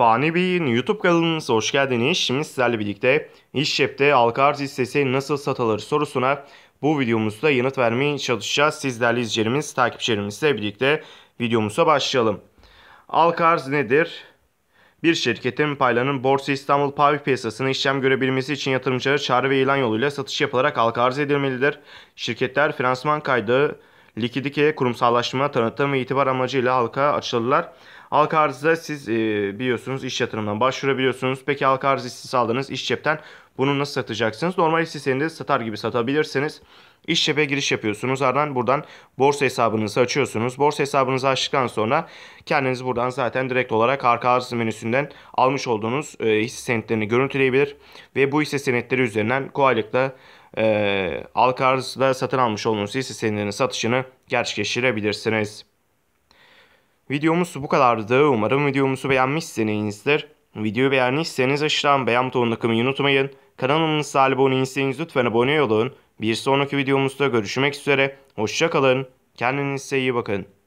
Fani Bey'in YouTube kanalınıza hoş geldiniz. Şimdi sizlerle birlikte İşcep'te Alkart hissesi nasıl satılır sorusuna bu videomuzda yanıt vermeye çalışacağız. Sizlerle izleyicilerimiz, takipçilerimizle birlikte videomuza başlayalım. Alkarz nedir? Bir şirketin paylanın Borsa İstanbul Pay piyasasına işlem görebilmesi için yatırımcılara çağrı ve ilan yoluyla satış yapılarak halka arz edilmelidir. Şirketler finansman kaydı likiditeye, kurumsallaştırma, tanıtım ve itibar amacıyla halka açılırlar. Halka arzda siz e, biliyorsunuz iş yatırımından başvurabiliyorsunuz. Peki halka arz hissesi aldınız iş cepten bunu nasıl satacaksınız? Normal hissesini de satar gibi satabilirsiniz. İş cephe giriş yapıyorsunuz. Ardından buradan borsa hesabınızı açıyorsunuz. Borsa hesabınızı açtıktan sonra kendiniz buradan zaten direkt olarak arka arz menüsünden almış olduğunuz e, hisse senetlerini görüntüleyebilir. Ve bu hisse senetleri üzerinden kolaylıkla e, ee, Alkarz'da satın almış olduğunuz hisselerin satışını gerçekleştirebilirsiniz. Videomuz bu kadardı. Umarım videomuzu beğenmişsinizdir. Videoyu beğendiyseniz aşağıdan beğen butonuna kımayı unutmayın. Kanalımıza abone değilseniz lütfen abone olun. Bir sonraki videomuzda görüşmek üzere. Hoşçakalın. Kendinize iyi bakın.